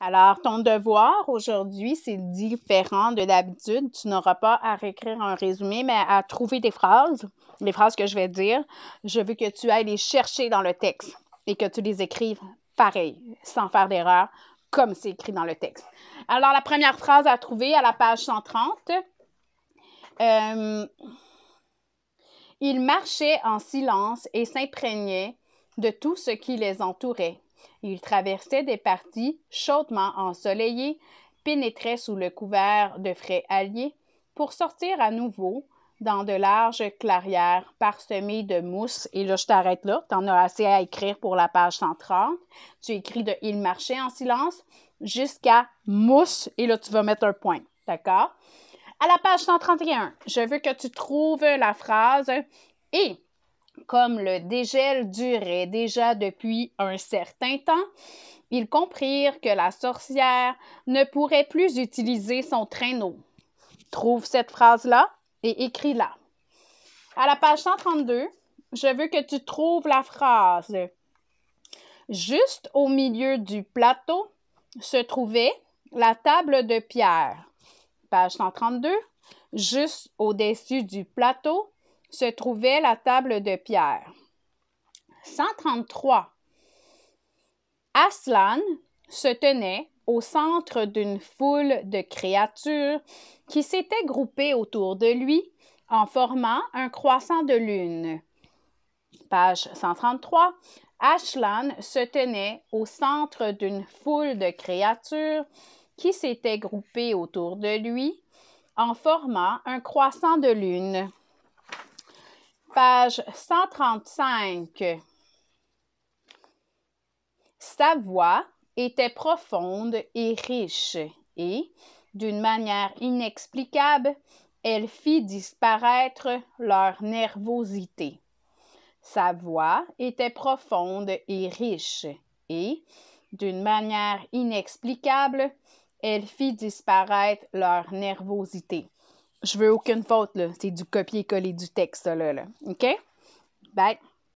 Alors, ton devoir aujourd'hui, c'est différent de l'habitude. Tu n'auras pas à réécrire un résumé, mais à trouver des phrases, les phrases que je vais dire. Je veux que tu ailles les chercher dans le texte et que tu les écrives pareil, sans faire d'erreur, comme c'est écrit dans le texte. Alors, la première phrase à trouver à la page 130. Euh, ils marchaient en silence et s'imprégnaient de tout ce qui les entourait. Il traversait des parties chaudement ensoleillées, pénétrait sous le couvert de frais alliés, pour sortir à nouveau dans de larges clairières parsemées de mousse. Et là, je t'arrête là. Tu en as assez à écrire pour la page 130. Tu écris de Il marchait en silence jusqu'à mousse. Et là, tu vas mettre un point. D'accord? À la page 131, je veux que tu trouves la phrase et comme le dégel durait déjà depuis un certain temps, ils comprirent que la sorcière ne pourrait plus utiliser son traîneau. Trouve cette phrase-là et écris-la. À la page 132, je veux que tu trouves la phrase. Juste au milieu du plateau se trouvait la table de pierre. Page 132. Juste au-dessus du plateau se trouvait la table de pierre. 133. Aslan se tenait au centre d'une foule de créatures qui s'étaient groupées autour de lui en formant un croissant de lune. Page 133. Ashlan se tenait au centre d'une foule de créatures qui s'étaient groupées autour de lui en formant un croissant de lune. Page 135. Sa voix était profonde et riche et, d'une manière inexplicable, elle fit disparaître leur nervosité. Sa voix était profonde et riche et, d'une manière inexplicable, elle fit disparaître leur nervosité. Je veux aucune faute, là. C'est du copier-coller du texte, là, là. OK? Bye.